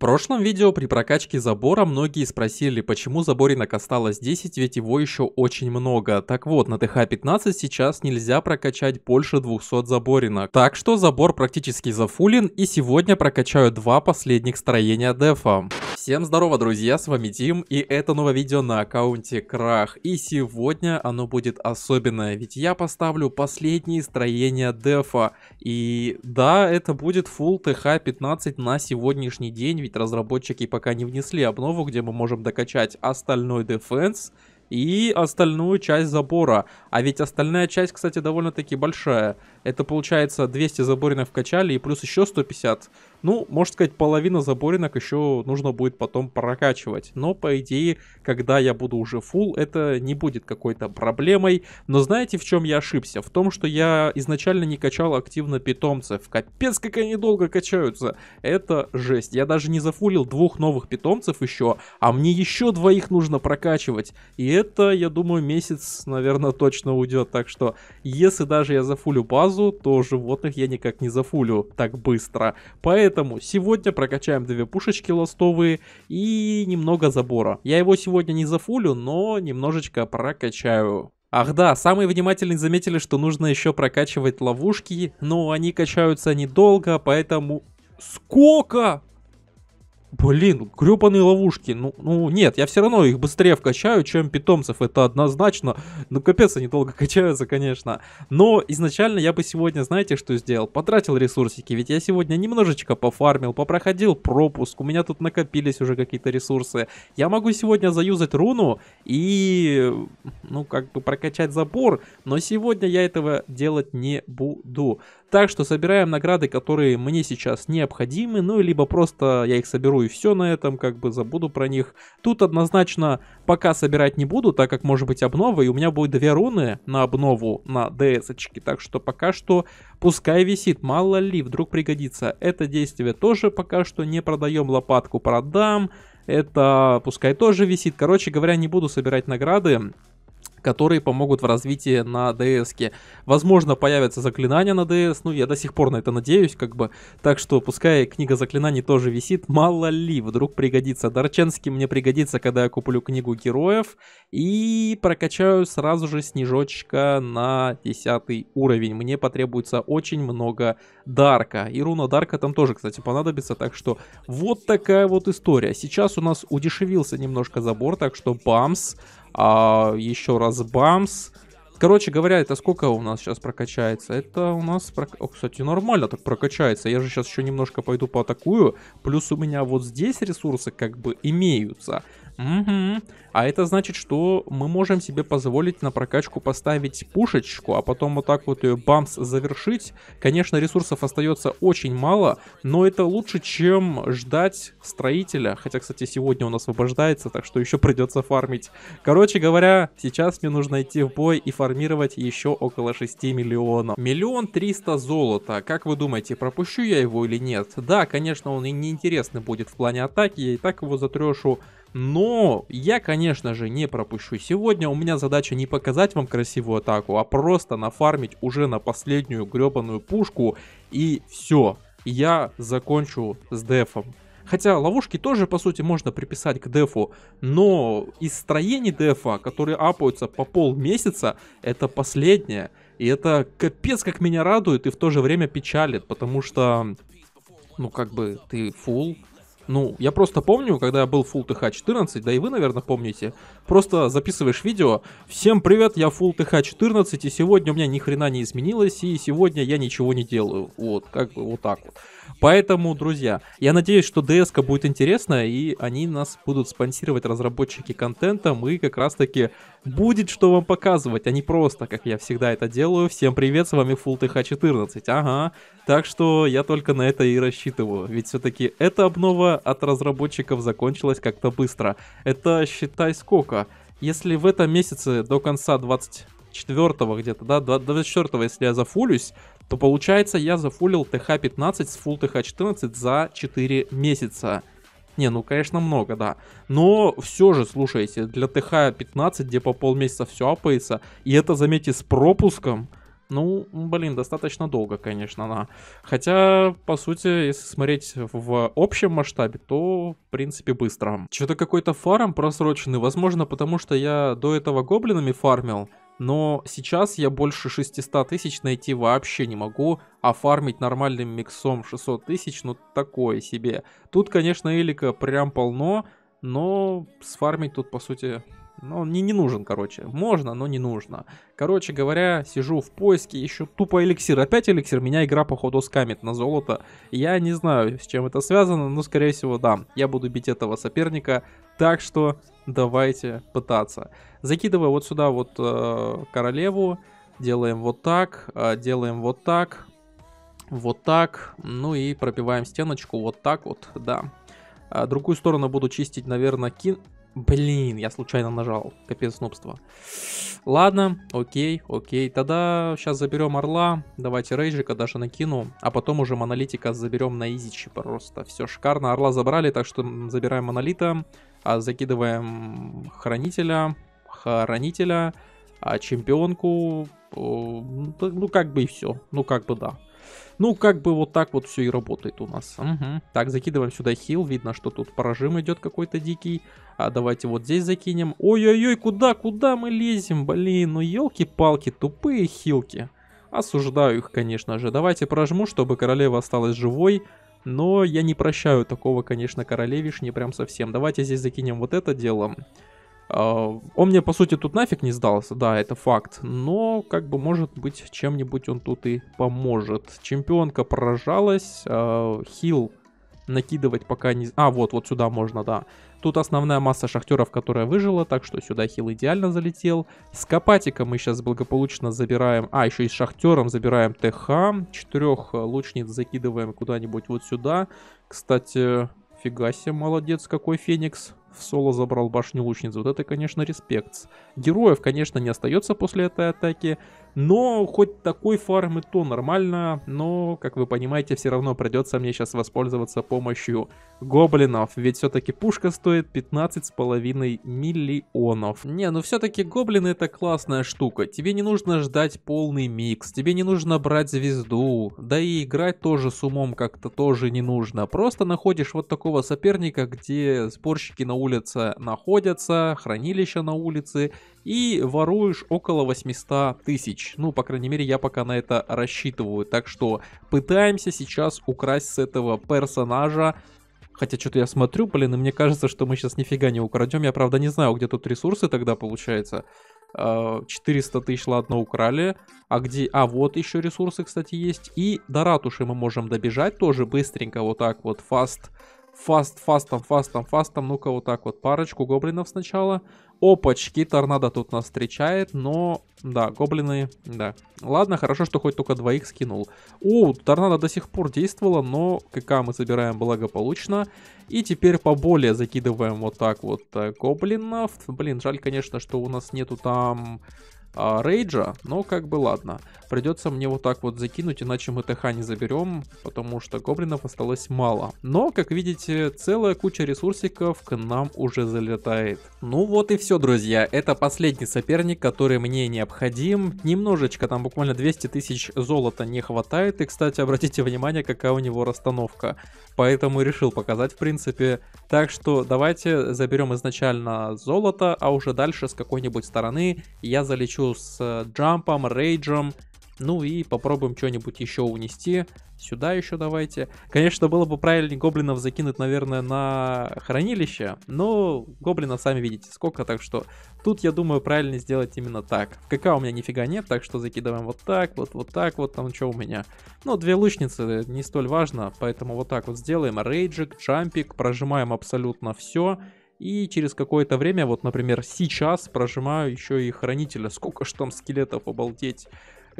В прошлом видео при прокачке забора многие спросили, почему заборинок осталось 10, ведь его еще очень много. Так вот, на ТХ-15 сейчас нельзя прокачать больше 200 заборинок. Так что забор практически зафулен и сегодня прокачаю два последних строения дефа. Всем здорово, друзья, с вами Тим, и это новое видео на аккаунте Крах. И сегодня оно будет особенное, ведь я поставлю последние строения дефа. И да, это будет Full TH15 на сегодняшний день, ведь разработчики пока не внесли обнову, где мы можем докачать остальной дефенс и остальную часть забора. А ведь остальная часть, кстати, довольно-таки большая. Это получается 200 заборинок вкачали и плюс еще 150. Ну, можно сказать, половина заборинок еще нужно будет потом прокачивать. Но, по идее, когда я буду уже фул, это не будет какой-то проблемой. Но знаете, в чем я ошибся? В том, что я изначально не качал активно питомцев. Капец, как они долго качаются. Это жесть. Я даже не зафулил двух новых питомцев еще, а мне еще двоих нужно прокачивать. И это, я думаю, месяц, наверное, точно уйдет. Так что, если даже я зафулю базу, сразу, то животных я никак не зафулю так быстро. Поэтому сегодня прокачаем две пушечки ластовые и немного забора. Я его сегодня не зафулю, но немножечко прокачаю. Ах да, самые внимательные заметили, что нужно еще прокачивать ловушки, но они качаются недолго, поэтому... Сколько? Блин, гребаные ловушки. Ну, ну нет, я все равно их быстрее вкачаю, чем питомцев. Это однозначно. Ну, капец, они долго качаются, конечно. Но изначально я бы сегодня, знаете, что сделал? Потратил ресурсики. Ведь я сегодня немножечко пофармил, попроходил пропуск. У меня тут накопились уже какие-то ресурсы. Я могу сегодня заюзать руну и, ну, как бы прокачать забор. Но сегодня я этого делать не буду. Так что собираем награды, которые мне сейчас необходимы, ну либо просто я их соберу и все на этом, как бы забуду про них. Тут однозначно пока собирать не буду, так как может быть обнова, и у меня будет две руны на обнову на дс -очки. так что пока что пускай висит, мало ли, вдруг пригодится. Это действие тоже пока что не продаем, лопатку продам, это пускай тоже висит. Короче говоря, не буду собирать награды, которые помогут в развитии на ds -ке. Возможно, появятся заклинания на ДС, ну, я до сих пор на это надеюсь, как бы. Так что, пускай книга заклинаний тоже висит, мало ли, вдруг пригодится. Дарченский мне пригодится, когда я куплю книгу героев и прокачаю сразу же снежочка на 10 уровень. Мне потребуется очень много дарка. И руна дарка там тоже, кстати, понадобится, так что вот такая вот история. Сейчас у нас удешевился немножко забор, так что бамс. А еще раз Бамс, Бамс. Короче говоря, это сколько у нас сейчас прокачается? Это у нас... Прок... О, кстати, нормально так прокачается. Я же сейчас еще немножко пойду по атакую, Плюс у меня вот здесь ресурсы как бы имеются. Угу. А это значит, что мы можем себе позволить на прокачку поставить пушечку, а потом вот так вот ее бамс завершить. Конечно, ресурсов остается очень мало, но это лучше, чем ждать строителя. Хотя, кстати, сегодня он освобождается, так что еще придется фармить. Короче говоря, сейчас мне нужно идти в бой и фармировать еще около 6 миллионов. Миллион триста золота. Как вы думаете, пропущу я его или нет? Да, конечно, он и неинтересный будет в плане атаки, я и так его затрешу но я, конечно же, не пропущу сегодня. У меня задача не показать вам красивую атаку, а просто нафармить уже на последнюю гребаную пушку. И все. Я закончу с дефом. Хотя ловушки тоже, по сути, можно приписать к дефу, но из строений дефа, которые апаются по полмесяца, это последнее. И это капец как меня радует и в то же время печалит, потому что, ну как бы, ты фул, ну, я просто помню, когда я был Full TH14, да и вы, наверное, помните, просто записываешь видео, всем привет, я Full TH14, и сегодня у меня ни хрена не изменилось, и сегодня я ничего не делаю. Вот, как бы вот так вот. Поэтому, друзья, я надеюсь, что DS будет интересна, и они нас будут спонсировать разработчики контента, мы как раз-таки будет что вам показывать, а не просто, как я всегда это делаю. Всем привет, с вами Full TH14, ага. Так что я только на это и рассчитываю, ведь все-таки эта обнова от разработчиков закончилась как-то быстро. Это, считай, сколько? Если в этом месяце до конца 24 где-то, да, 24 если я зафулюсь, то получается я зафулил TH15 с Full TH14 за 4 месяца. Не, ну, конечно, много, да. Но все же, слушайте, для ТХ 15, где по полмесяца все апается, и это, заметьте, с пропуском, ну, блин, достаточно долго, конечно, она. Хотя, по сути, если смотреть в общем масштабе, то, в принципе, быстро. Что-то какой-то фарм просроченный, возможно, потому что я до этого гоблинами фармил но сейчас я больше 600 тысяч найти вообще не могу, а фармить нормальным миксом 600 тысяч, ну такое себе. Тут, конечно, элика прям полно, но сфармить тут, по сути, но ну, он не нужен, короче. Можно, но не нужно. Короче говоря, сижу в поиске, еще тупо эликсир. Опять эликсир, меня игра походу скамит на золото. Я не знаю, с чем это связано, но скорее всего да. Я буду бить этого соперника, так что давайте пытаться. Закидываю вот сюда вот э, королеву. Делаем вот так, э, делаем вот так, вот так. Ну и пробиваем стеночку вот так вот, да. Э, другую сторону буду чистить, наверное, кин... Блин, я случайно нажал. Капец нубства. Ладно, окей, окей. Тогда сейчас заберем орла. Давайте рейджика даже накину. А потом уже монолитика заберем на изичи просто. Все шикарно. Орла забрали, так что забираем монолита. А закидываем хранителя. Хранителя. А чемпионку. Ну, ну как бы и все. Ну как бы да. Ну, как бы вот так вот все и работает у нас. Угу. Так, закидываем сюда хил. Видно, что тут прожим идет какой-то дикий. А давайте вот здесь закинем. Ой-ой-ой, куда, куда мы лезем? Блин, ну елки-палки, тупые хилки. Осуждаю их, конечно же. Давайте прожму, чтобы королева осталась живой. Но я не прощаю такого, конечно, королевишни прям совсем. Давайте здесь закинем вот это дело. А, он мне, по сути, тут нафиг не сдался, да, это факт. Но, как бы, может быть, чем-нибудь он тут и поможет. Чемпионка поражалась, а, хил накидывать пока не... А, вот, вот сюда можно, да. Тут основная масса шахтеров, которая выжила, так что сюда хил идеально залетел. С Копатиком мы сейчас благополучно забираем... А, еще и с шахтером забираем ТХ. Четырех э, лучниц закидываем куда-нибудь вот сюда. Кстати, фига себе, молодец какой Феникс в соло забрал башню лучницы. Вот это, конечно, респект. Героев, конечно, не остается после этой атаки, но хоть такой фарм и то нормально, но, как вы понимаете, все равно придется мне сейчас воспользоваться помощью гоблинов, ведь все-таки пушка стоит 15,5 миллионов. Не, ну все-таки гоблины это классная штука, тебе не нужно ждать полный микс, тебе не нужно брать звезду, да и играть тоже с умом как-то тоже не нужно, просто находишь вот такого соперника, где спорщики на улице находятся, хранилища на улице, и воруешь около 800 тысяч. Ну, по крайней мере, я пока на это рассчитываю. Так что пытаемся сейчас украсть с этого персонажа Хотя что-то я смотрю, блин, и мне кажется, что мы сейчас нифига не украдем. Я, правда, не знаю, где тут ресурсы тогда получается. 400 а, тысяч, ладно, украли. А где... А, вот еще ресурсы, кстати, есть. И до ратуши мы можем добежать тоже быстренько, вот так вот, фаст. Fast Фаст, фастом, фастом, фастом. Ну-ка вот так вот. Парочку гоблинов сначала. Опачки, торнадо тут нас встречает, но... Да, гоблины, да. Ладно, хорошо, что хоть только двоих скинул. О, торнадо до сих пор действовало, но КК мы собираем благополучно. И теперь поболее закидываем вот так вот э, гоблинов. Блин, жаль, конечно, что у нас нету там а, рейджа, но как бы ладно. Придется мне вот так вот закинуть, иначе мы ТХ не заберем, потому что гоблинов осталось мало. Но, как видите, целая куча ресурсиков к нам уже залетает. Ну вот и все, друзья. Это последний соперник, который мне необходим. Немножечко, там буквально 200 тысяч золота не хватает. И, кстати, обратите внимание, какая у него расстановка. Поэтому решил показать, в принципе. Так что давайте заберем изначально золото, а уже дальше с какой-нибудь стороны я залечу встречу с э, Джампом, Рейджем, ну и попробуем что-нибудь еще унести. Сюда еще давайте. Конечно, было бы правильнее гоблинов закинуть, наверное, на хранилище. Но гоблинов сами видите сколько, так что тут, я думаю, правильно сделать именно так. В КК у меня нифига нет, так что закидываем вот так, вот, вот так, вот там что у меня. Ну, две лучницы э, не столь важно, поэтому вот так вот сделаем. Рейджик, джампик, прожимаем абсолютно все. Все и через какое-то время, вот, например, сейчас прожимаю еще и хранителя. Сколько ж там скелетов, обалдеть.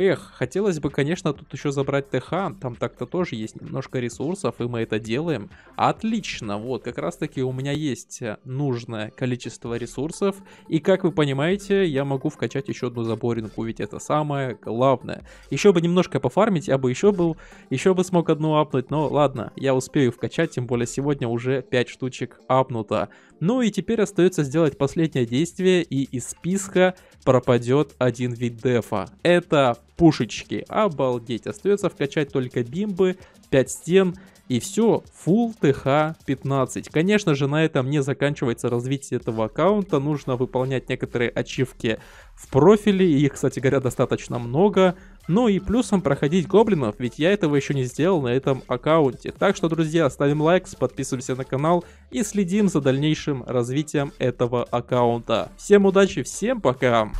Эх, хотелось бы, конечно, тут еще забрать ТХ, там так-то тоже есть немножко ресурсов, и мы это делаем. Отлично, вот, как раз-таки у меня есть э, нужное количество ресурсов, и как вы понимаете, я могу вкачать еще одну заборинку, ведь это самое главное. Еще бы немножко пофармить, я бы еще был, еще бы смог одну апнуть, но ладно, я успею вкачать, тем более сегодня уже 5 штучек апнуто. Ну и теперь остается сделать последнее действие, и из списка пропадет один вид дефа. Это пушечки. Обалдеть. Остается вкачать только бимбы, 5 стен и все, full TH 15. Конечно же, на этом не заканчивается развитие этого аккаунта. Нужно выполнять некоторые ачивки в профиле. Их, кстати говоря, достаточно много. Ну и плюсом проходить гоблинов, ведь я этого еще не сделал на этом аккаунте. Так что, друзья, ставим лайк, подписываемся на канал и следим за дальнейшим развитием этого аккаунта. Всем удачи, всем пока!